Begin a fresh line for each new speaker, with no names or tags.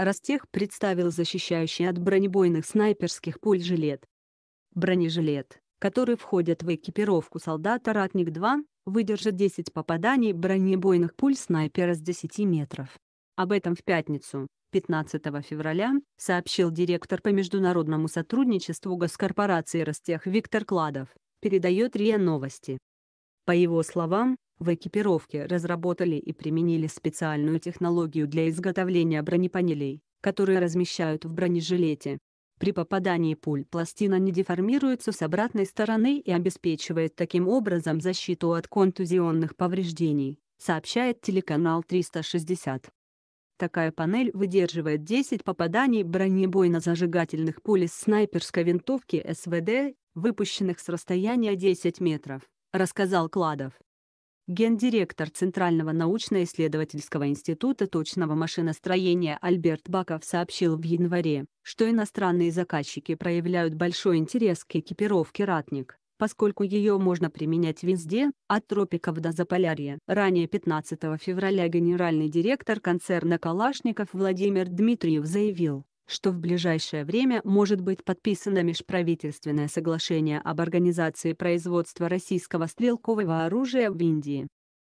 Растех представил защищающий от бронебойных снайперских пуль жилет. Бронежилет, который входит в экипировку солдата «Ратник-2», выдержит 10 попаданий бронебойных пуль снайпера с 10 метров. Об этом в пятницу, 15 февраля, сообщил директор по международному сотрудничеству госкорпорации «Ростех» Виктор Кладов, передает РИА Новости. По его словам, в экипировке разработали и применили специальную технологию для изготовления бронепанелей, которые размещают в бронежилете. При попадании пуль пластина не деформируется с обратной стороны и обеспечивает таким образом защиту от контузионных повреждений, сообщает телеканал 360. Такая панель выдерживает 10 попаданий бронебойно-зажигательных пуль из снайперской винтовки СВД, выпущенных с расстояния 10 метров, рассказал Кладов. Гендиректор Центрального научно-исследовательского института точного машиностроения Альберт Баков сообщил в январе, что иностранные заказчики проявляют большой интерес к экипировке «Ратник», поскольку ее можно применять везде, от тропиков до Заполярья. Ранее 15 февраля генеральный директор концерна «Калашников» Владимир Дмитриев заявил, что в ближайшее время может быть подписано межправительственное соглашение об организации производства российского стрелкового оружия в Индии.